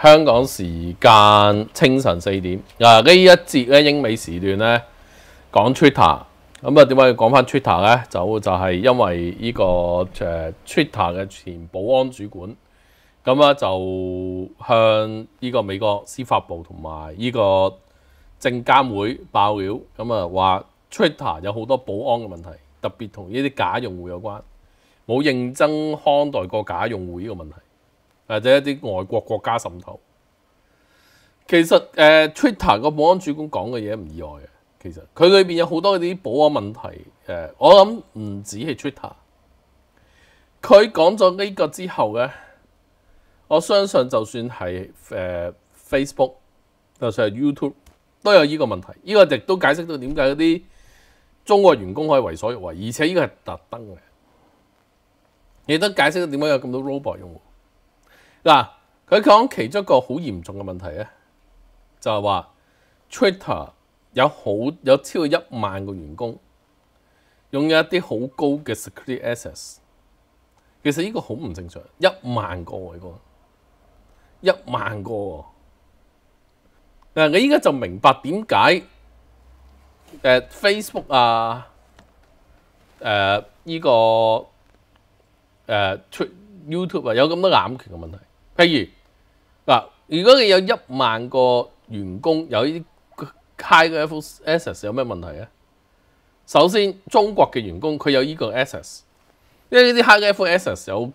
香港時間清晨四點啊！呢一節咧，英美時段咧講 Twitter 咁啊，點解要講翻 Twitter 咧？就就係因為依個誒 Twitter 嘅前保安主管咁啊，就向依個美國司法部同埋依個。證監會爆料咁啊，話 Twitter 有好多保安嘅問題，特別同呢啲假用户有關，冇認真看待過假用户呢個問題，或者一啲外國國家滲透。其實誒，Twitter 個保安主管講嘅嘢唔意外嘅。其實佢裏面有好多啲保安問題。誒，我諗唔止係 Twitter。佢講咗呢個之後咧，我相信就算係誒 Facebook，就算係 YouTube。都有呢個問題，呢個亦都解釋到點解嗰啲中國員工可以為所欲為，而且呢個係特登嘅。亦都解釋到點解有咁多 robot 用户。嗱，佢講其中一個好嚴重嘅問題咧，就係話 Twitter 有好有超過一萬個員工用一啲好高嘅 security access。其實呢個好唔正常，一萬個外個一萬個。嗱，你依家就明白點解誒 Facebook 啊，誒依個誒出 YouTube 啊，有咁多濫權嘅問題。譬如嗱，如果你有一萬個員工有呢啲 high 嘅 access，有咩問題啊？首先，中國嘅員工佢有依個 access，因為呢啲 high 嘅 access 有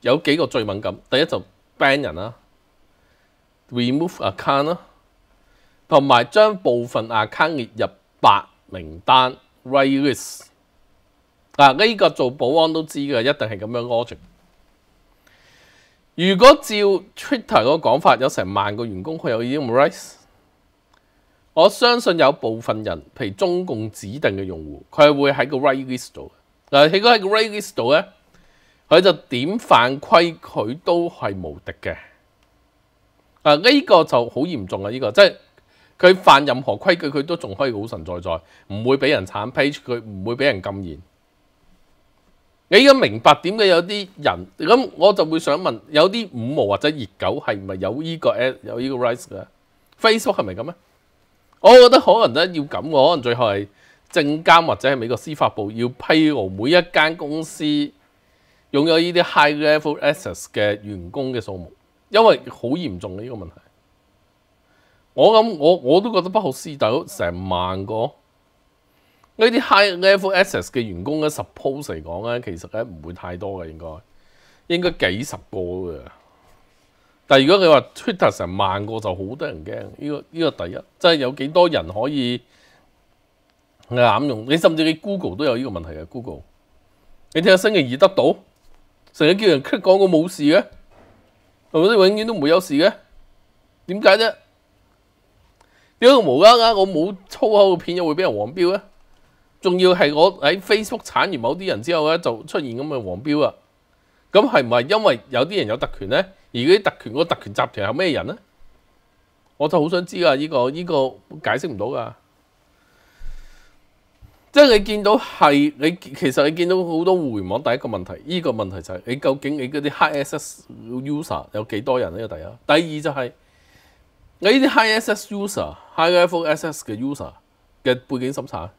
有幾個最敏感，第一就 ban 人啦，remove account 啦。同埋將部分 account 列入白名單 r a y r list。嗱，呢個做保安都知嘅，一定係咁樣 logic。如果照 Twitter 個講法，有成萬個員工佢有 e m a r i s e 我相信有部分人，譬如中共指定嘅用户，佢會喺個 r a y r list 度。嗱，如果喺個 r a y r list 度咧，佢就點犯規佢都係無敵嘅。啊，呢個就好嚴重啊！呢個即係。佢犯任何規矩，佢都仲可以好神在在，唔會俾人 g 批佢，唔會俾人禁言。你而家明白點解有啲人咁，我就會想問，有啲五毛或者熱狗係唔係有呢個有呢個 rise 嘅 Facebook 係咪咁啊？我覺得可能咧要咁喎，可能最後係政監或者係美國司法部要批號每一間公司擁有呢啲 high level access 嘅員工嘅數目，因為好嚴重呢個問題。我咁我我都覺得不思試，但成萬個呢啲 high level access 嘅員工咧，suppose 嚟講咧，其實咧唔會太多嘅，應該應該幾十個嘅。但如果你話 Twitter 成萬個就好得人驚，呢個呢個第一，即係有幾多人可以攬用？你甚至你 Google 都有呢個問題嘅，Google 你睇下星期二得到，成日叫人 cut 講我冇事嘅，係咪都永遠都唔會有事嘅？點解啫？点解无啦啦我冇粗口嘅片又会俾人黄标呢？仲要系我喺 Facebook 铲完某啲人之后呢，就出现咁嘅黄标啊！咁系唔系因为有啲人有特权呢？而嗰啲特权嗰个特权集团系咩人呢？我就好想知啊！呢个呢个解释唔到噶，即系你见到系你其实你见到好多互联网第一个问题，呢个问题就系你究竟你嗰啲 High SS User 有几多人呢？个第一，第二就系你呢啲 High SS User。iPhone、OS 嘅 user 嘅背景審查，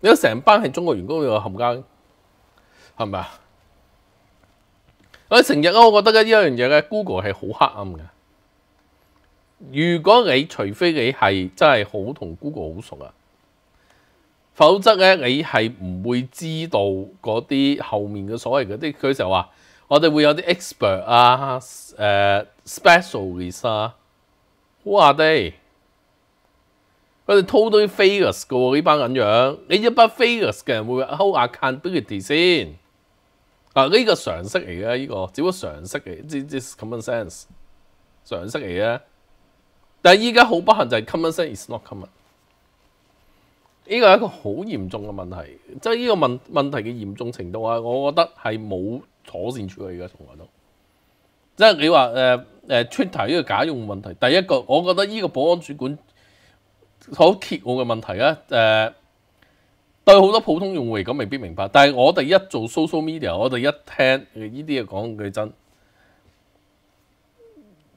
你成班係中國員工又冚家，係咪啊？我成日咧，我覺得咧呢一樣嘢咧，Google 係好黑暗嘅。如果你除非你係真係好同 Google 好熟啊，否則咧你係唔會知道嗰啲後面嘅所謂嗰啲。佢成日話我哋會有啲 expert 啊，誒 specialist 啊，who are they？佢哋 total f i u r e s 嘅喎，呢班咁樣，你一班 f i u r e s 嘅人會 hold accountability 先啊？呢個常識嚟嘅，呢個只不過常識嚟，即即 common sense 常識嚟嘅。但系依家好不幸就係 common sense is not common。呢個係一個好嚴重嘅問題，即係呢個問問題嘅嚴重程度啊，我覺得係冇妥善處理嘅，從來都。即係你話誒誒出 r 呢個假用問題，第一個我覺得呢個保安主管。好揭我嘅問題啊！誒對好多普通用户嚟講未必明白，但係我哋一做 social media，我哋一聽呢啲嘢講句真，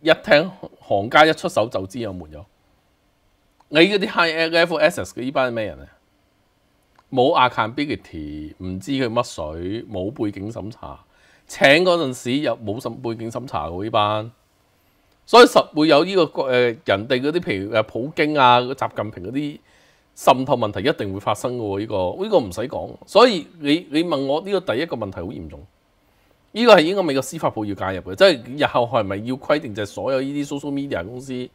一聽行家一出手就知有沒有。你嗰啲 high level assets 嘅依班係咩人啊？冇 accountability，唔知佢乜水，冇背景審查，請嗰陣時又冇什背景審查嘅依班。所以實會有呢個誒人哋嗰啲，譬如誒普京啊、習近平嗰啲滲透問題，一定會發生嘅喎。呢個呢個唔使講。所以你你問我呢個第一個問題好嚴重。呢個係應該美國司法部要介入嘅，即係日後係咪要規定就係所有呢啲 social media 公司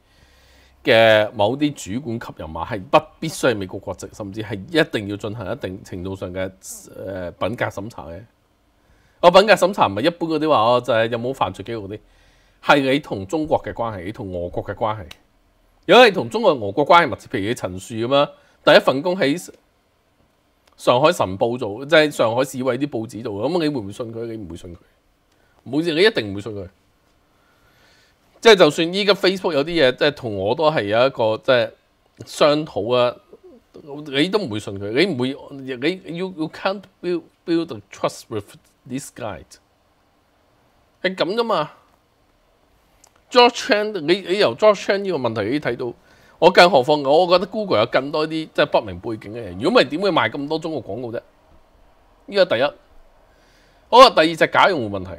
嘅某啲主管級人馬係不必須係美國國籍，甚至係一定要進行一定程度上嘅誒品格審查嘅。個品格審查唔係一般嗰啲話我就係有冇犯罪記錄嗰啲。係你同中國嘅關係，你同俄國嘅關係，如果你同中國俄國關係密切，譬如陳樹咁啦，第一份工喺上海晨報做，就係上海市委啲報紙做。咁你會唔會信佢？你唔會信佢，冇事，你一定唔會信佢。即係就算依家 Facebook 有啲嘢，即係同我都係有一個即係商討啊。你都唔會信佢，你唔會你要 u can't build build t trust with this guy 係咁噶嘛？o Chan，你你由 j o Chan 呢個問題已經睇到，我更何況我覺得 Google 有更多啲即係不明背景嘅人，如果唔係點會賣咁多中國廣告啫？呢個第一。好啊，第二就假用户問題，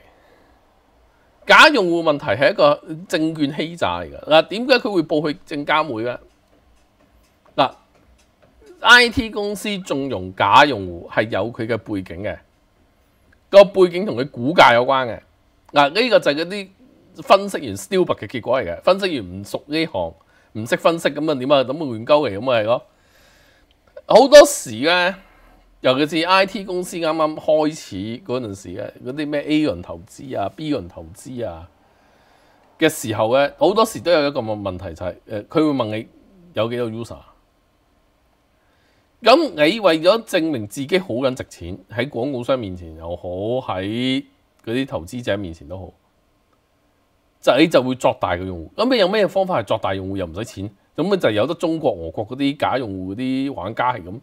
假用户問題係一個證券欺詐嚟嘅嗱。點解佢會報去證監會呢？嗱？IT 公司縱容假用户係有佢嘅背景嘅，個背景同佢股價有關嘅嗱。呢個就係嗰啲。分析完 stub 嘅結果嚟嘅，分析完唔熟呢行，唔識分析咁啊點啊，咁混鳩嚟咁咪係咯，好多時咧，尤其是 IT 公司啱啱開始嗰陣時咧，嗰啲咩 A 輪投資啊、B 輪投資啊嘅時候咧，好多時都有一個問問題就係，誒佢會問你有幾多 user，咁你為咗證明自己好緊值錢，喺廣告商面前又好，喺嗰啲投資者面前都好。就你就會作大個用户咁，你有咩方法係作大用户又唔使錢咁？咪就有得中國俄國嗰啲假用户嗰啲玩家係咁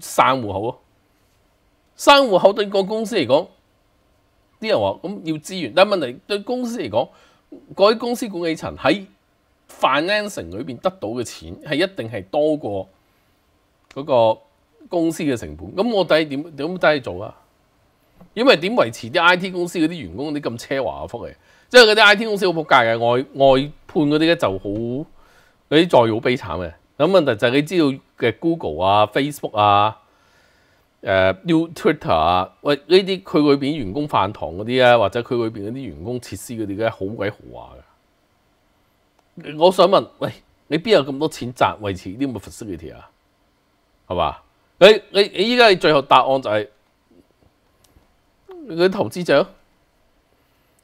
散户口啊，散户口對個公司嚟講，啲人話咁要資源，但問題對公司嚟講，嗰啲公司管理層喺 finance 城裏邊得到嘅錢係一定係多過嗰個公司嘅成本。咁我第點點解做啊？因為點維持啲 I T 公司嗰啲員工嗰啲咁奢華嘅福利？即系嗰啲 IT 公司好仆街嘅，外外判嗰啲咧就好嗰啲待好悲惨嘅。咁问题就系你知道嘅 Google 啊、Facebook 啊、誒、New Twitter 啊，喂呢啲佢里边员工饭堂嗰啲啊，或者佢里边嗰啲员工设施嗰啲咧，好鬼豪华嘅。我想问，喂，你边有咁多钱赚维持呢啲咁嘅 facility 啊？系嘛？你你你依家最后答案就系嗰啲投资者。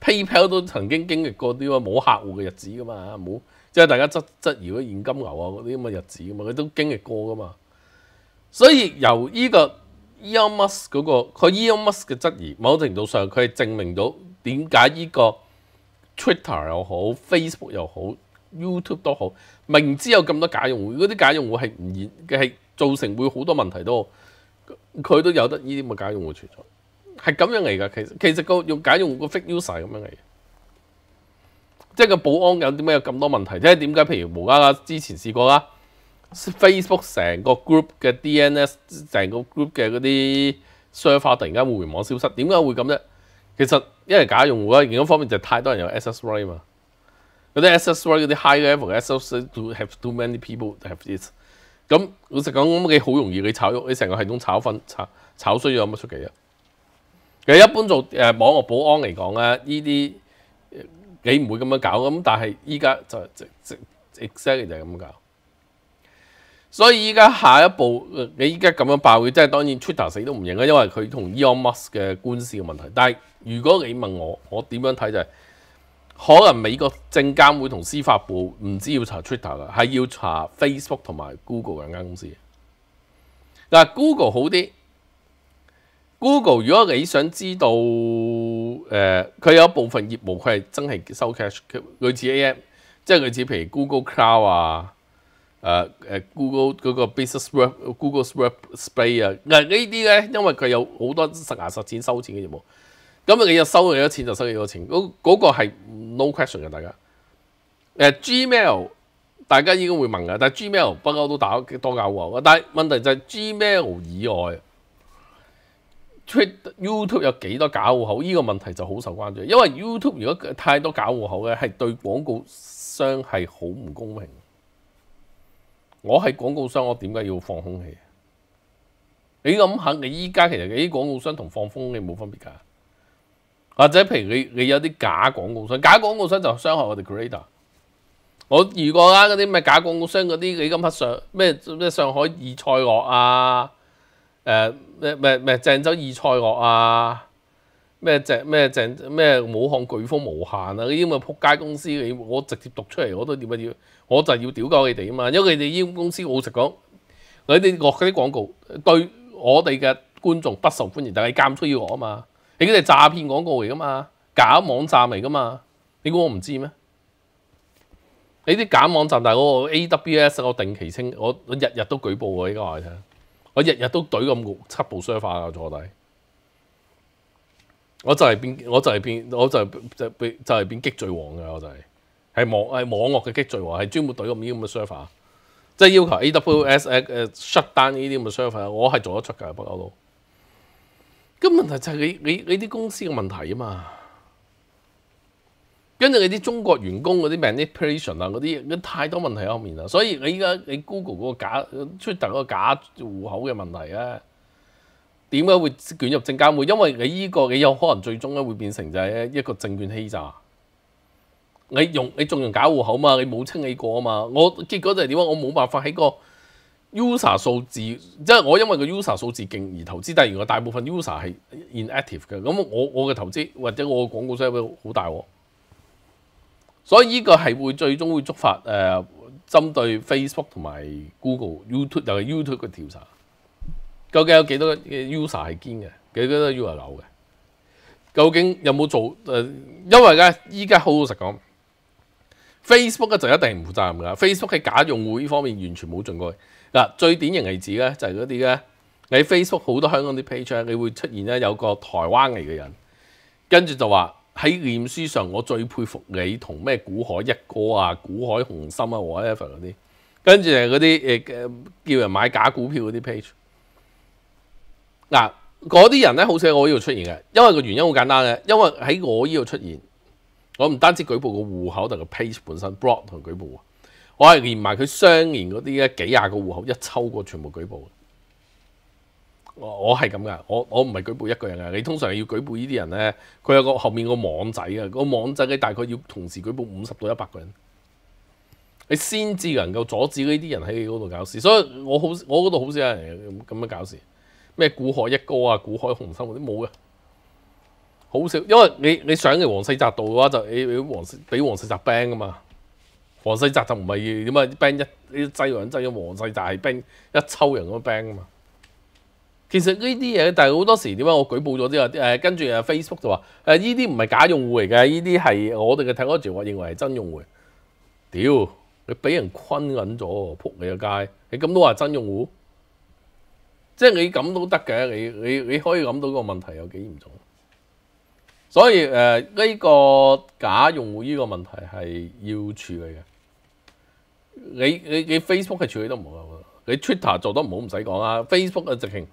PayPal 都曾經經歷過啲冇客户嘅日子噶嘛，冇即係大家質質疑嗰現金流啊嗰啲咁嘅日子噶嘛，佢都經歷過噶嘛。所以由呢個 e m u s 嗰個佢 e m u s 嘅質疑，某程度上佢係證明到點解呢個 Twitter 又好 Facebook 又好 YouTube 都好，明知有咁多假用户，嗰啲假用户係唔易嘅係造成會好多問題都，佢都有得呢啲咁嘅假用户存在。係咁樣嚟噶，其實其實個用假用個 fake user 咁樣嚟，即係個保安有點解有咁多問題？即係點解？譬如無啦啦之前試過啦，Facebook 成個 group 嘅 DNS，成個 group 嘅嗰啲 server 突然間互聯網消失，點解會咁啫？其實因為假用户啊，另一方面就太多人有 SSR 嘛，嗰啲 SSR 嗰啲 high level SSR do have too many people，this have。咁老實講咁，你好容易你炒肉，你成個系統炒粉炒炒衰咗，乜出奇啊？實一般做誒網絡保安嚟講咧，呢啲你唔會咁樣搞咁，但係依家就即即即 exactly 就係咁搞。所以依家下一步，你依家咁樣爆，即係當然 Twitter 死都唔認啦，因為佢同 Elon Musk 嘅官司嘅問題。但係如果你問我，我點樣睇就係可能美國證監會同司法部唔知要查 Twitter 啦，係要查 Facebook 同埋 Google 兩間公司。嗱，Google 好啲。Google，如果你想知道，誒，佢有部分業務佢係真係收 cash，類似 AM，即係類似譬如 Google Cloud 啊，誒誒 Google 嗰個 Business Web、Google Web Space 啊，嗱呢啲咧，因為佢有好多實牙實錢收錢嘅業務，咁啊你又收到幾多錢就收幾多錢，嗰嗰個係 no question 嘅，大家。誒 Gmail，大家應該會問嘅，但 Gmail 不嬲都打多搞喎，但問題就係 Gmail 以外。YouTube 有幾多假户口？呢個問題就好受關注，因為 YouTube 如果太多假户口嘅，係對廣告商係好唔公平。我係廣告商，我點解要放空氣？你咁肯？你依家其實啲廣告商同放風氣冇分別㗎。或者譬如你你有啲假廣告商，假廣告商就傷害我哋 Creator。我如果拉嗰啲咩假廣告商嗰啲，你咁黑上咩咩上海二賽樂啊？誒咩咩咩鄭州二菜樂啊咩鄭咩鄭咩武漢巨風無限啊啲咁嘅撲街公司你我直接讀出嚟我都點乜要，我就要屌鳩你哋啊嘛！因為你哋呢嘅公司我成日講，你哋落嗰啲廣告對我哋嘅觀眾不受歡迎，但係監出要我啊嘛！你嗰啲係詐騙廣告嚟噶嘛？假網站嚟噶嘛？你估我唔知咩？你啲假網站，但係我 AWS 我定期清，我日日都舉報喎，依家話你聽。我日日都怼咁七部 server 坐底，我就系变，我就系变，我就就变，就系变积聚王嘅，我就系系网系网络嘅积聚王，系专门怼咁啲咁嘅 server，即系要求 AWS 诶 s h u t d o w n 呢啲咁嘅 server，我系做得出噶，不嬲都。咁问题就系你你你啲公司嘅问题啊嘛。跟住你啲中國員工嗰啲 m a n i p u l a t i o n 啊，嗰啲太多問題方面啦，所以你依家你 Google 嗰個假出特嗰個假户口嘅問題咧，點解會捲入證監會？因為你依個你有可能最終咧會變成就係一個證券欺詐，你用你仲用假户口嘛，你冇清理過啊嘛，我結果就係點啊？我冇辦法喺個 u s e r 數字，即係我因為個 u s e r 數字勁而投資，但係原來大部分 u s e r 係 inactive 嘅，咁我我嘅投資或者我嘅廣告收益好大喎。所以呢個係會最終會觸發誒針對 Facebook 同埋 Google、YouTube 就係 YouTube 嘅調查，究竟有幾多嘅 user 係堅嘅，幾多 user 係流嘅？究竟有冇做誒？因為咧依家好老實講，Facebook 就一定唔負責任噶。Facebook 喺假用户呢方面完全冇進過。嗱，最典型例子咧就係嗰啲咧，你 Facebook 好多香港啲 page 咧會出現咧有個台灣嚟嘅人，跟住就話。喺念書上，我最佩服你同咩古海一哥啊、古海紅心啊 t Ever 嗰啲，跟住係嗰啲誒叫人買假股票嗰啲 page。嗱，嗰啲人咧，好似喺我呢度出現嘅，因為個原因好簡單嘅，因為喺我呢度出現，我唔單止舉報個户口同個 page 本身 block 同舉報啊，我係連埋佢商連嗰啲嘅幾廿個户口一抽過全部舉報。我我係咁噶，我我唔係舉報一個人噶，你通常要舉報呢啲人咧，佢有個後面個網仔啊，個網仔咧大概要同時舉報五十到一百個人，你先至能夠阻止呢啲人喺嗰度搞事。所以，我好我嗰度好少有人咁樣搞事，咩古海一哥啊、古海紅心嗰啲冇嘅，好少。因為你你上嚟黃世澤度嘅話，就你黃俾黃世澤兵噶嘛，黃世澤就唔係點啊兵一擠人咗黃世澤係兵一抽人咁 n 兵啊嘛。其实呢啲嘢，但系好多时点解我举报咗之后，诶跟住啊 Facebook 就话诶呢啲唔系假用户嚟嘅，呢啲系我哋嘅 technology，我认为系真用户。屌，你俾人困紧咗，扑你个街，你咁都话真用户，即系你咁都得嘅，你你你可以谂到个问题有几严重。所以诶呢个假用户呢个问题系要处理嘅。你你你 Facebook 系处理都冇啊，你 Twitter 做得唔好唔使讲啊，Facebook 啊直情。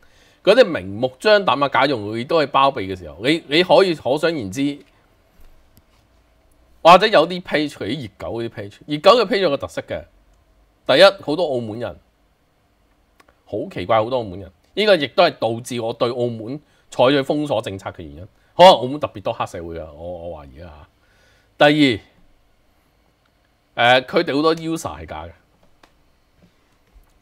嗰啲明目張膽嘅假用亦都係包庇嘅時候，你你可以可想而知，或者有啲 page，佢啲熱狗嗰啲 page，熱狗嘅 page 有個特色嘅，第一好多澳門人，好奇怪好多澳門人，呢個亦都係導致我對澳門採取封鎖政策嘅原因。可能澳門特別多黑社會啊，我我懷疑啊第二，誒佢哋好多 user 係假嘅。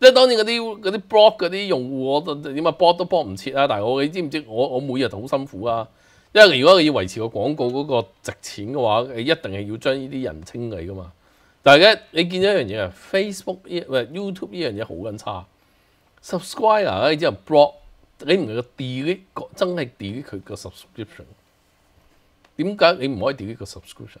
即係當然嗰啲嗰啲 block 嗰啲用户，我點啊 block 都 block 唔切啊！但係我你知唔知我我每日好辛苦啊！因為如果要維持個廣告嗰個值錢嘅話，你一定係要將呢啲人清理噶嘛。但係咧，你見到一樣嘢啊，Facebook 依喂 YouTube 呢樣嘢好撚差。subscriber 即係 block，你唔能個 delete 真係 delete 佢個 subscription。點解你唔可以 delete 個 subscription？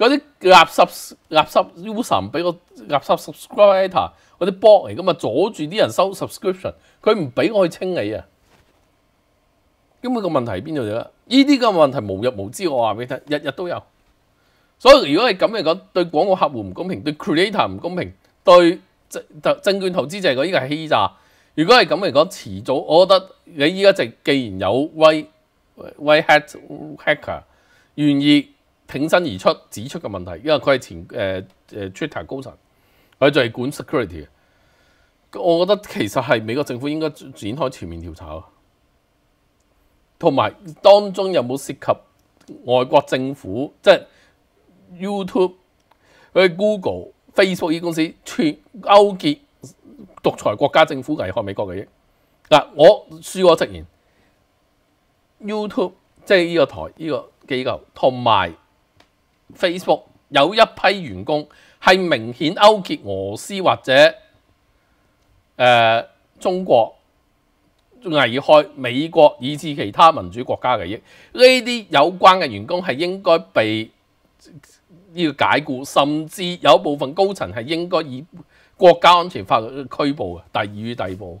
嗰啲垃圾垃圾 user 俾個垃圾 subscriber 嗰啲波嚟噶嘛，阻住啲人收 subscription，佢唔俾我去清理啊！根本個問題喺邊度嚟咧？依啲個問題無日無知，我話俾你聽，日日都有。所以如果係咁嚟講，對廣告客户唔公平，對 creator 唔公平，對證證券投資者個依個係欺詐。如果係咁嚟講，遲早我覺得你依家就係既然有威威 hack hacker 願意。挺身而出指出嘅問題，因為佢係前誒誒 Twitter 高層，佢就係管 security 嘅。我覺得其實係美國政府應該展開全面調查啊，同埋當中有冇涉及外國政府，即系 YouTube、佢 Google、Facebook 啲公司串勾結獨裁國家政府危害美國嘅益？嗱，我恕我直言，YouTube 即係呢個台呢個機構同埋。Facebook 有一批員工係明顯勾結俄斯或者誒中國，危害美國以至其他民主國家嘅益，呢啲有關嘅員工係應該被呢個解雇，甚至有部分高層係應該以國家安全法拘捕嘅，第二與逮捕。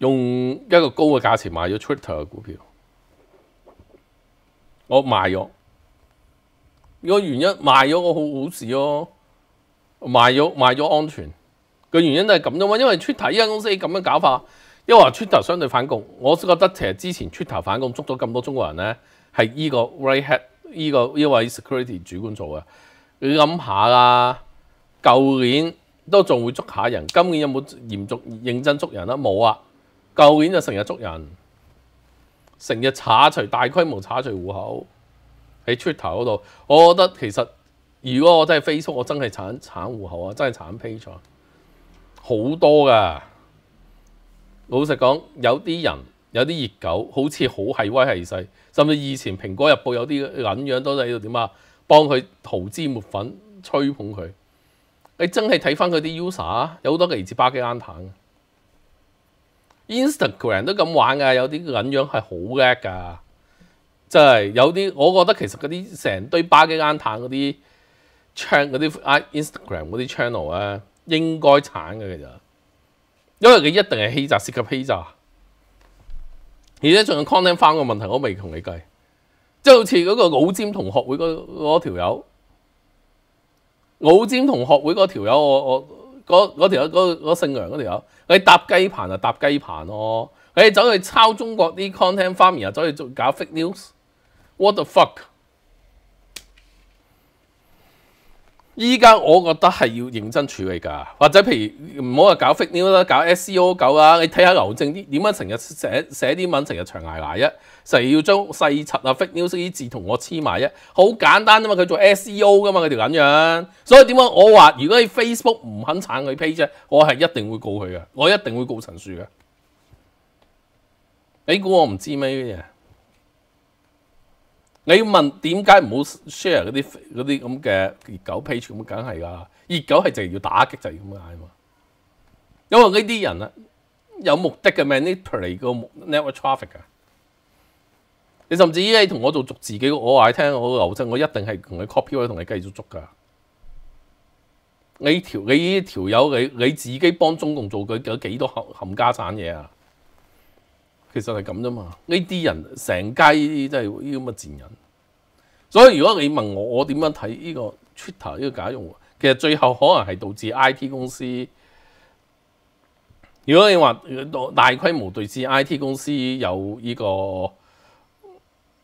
用一個高嘅價錢買咗 Twitter 嘅股票，我賣咗。個原因賣咗我好好事咯，賣咗賣咗安全個原因都係咁啫嘛。因為 Twitter 依間公司咁樣搞法，因為 Twitter 相對反共，我覺得其實之前 Twitter 反共捉咗咁多中國人咧，係依個 Ray Head 依個依位 security 主管做嘅。你諗下啦，舊年都仲會捉下人，今年有冇嚴重認真捉人啊？冇啊。舊年就成日捉人，成日查除大規模查除户口喺出 r 嗰度，我覺得其實如果我真係 Facebook，我真係剷剷户口啊，真係 page 好多噶。老實講，有啲人有啲熱狗，好似好係威係勢，甚至以前《蘋果日報》有啲咁樣都喺度點啊，幫佢毫之抹粉吹捧佢。你真係睇翻佢啲 user 啊，有好多嚟自巴基斯坦嘅。Instagram 都咁玩㗎，有啲咁樣係好叻㗎，真係有啲，我覺得其實嗰啲成堆巴基斯坦嗰啲 channel 嗰啲 Instagram 嗰啲 channel 咧，應該鏟嘅實，因為佢一定係欺詐，涉及欺詐，而且仲有 content 翻個問題，我未同你計，即係好似嗰個老尖同學會嗰嗰條友，老尖同學會嗰條友，我我。嗰嗰條嗰嗰姓梁嗰條友，你搭雞棚就搭雞棚咯，你走去抄中國啲 content farm，然又走去做搞 fake news，what the fuck！依家我覺得係要認真處理㗎，或者譬如唔好話搞 fake news 啦，搞 s e o 狗啊，你睇下劉正啲點樣成日寫寫啲文，成日長挨挨啫。就日要將細摵啊，fake news 啲字同我黐埋啫，好簡單啫嘛。佢做 SEO 噶嘛，佢條咁樣，所以點解我話如果 Facebook 唔肯鏟佢 page，我係一定會告佢嘅，我一定會告陳樹嘅。你估我唔知咩嘢？你要問點解唔好 share 嗰啲嗰啲咁嘅熱狗 page 咁梗係噶，熱狗係就係要打擊，就係咁解嘛。因為呢啲人啊有目的嘅 manipulate 個 network traffic 啊。你甚至依家同我做足自己，我话听我刘振，我一定系同你 copy 或者同你继续做噶。你条你条友，你你自己帮中共做佢有几多冚冚家产嘢啊？其实系咁啫嘛。呢啲人成街呢啲真系呢咁嘅贱人，所以如果你问我我点样睇呢个 Twitter 呢个假用户，其实最后可能系导致 I T 公司。如果你话大规模对峙 I T 公司有呢个。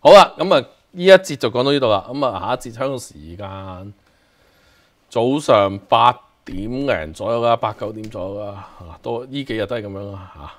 好啦，咁啊，依一节就讲到呢度啦。咁啊，下一节香港时间，早上八点零左右啦，八九点左右啦，吓多依几日都系咁样啦，吓。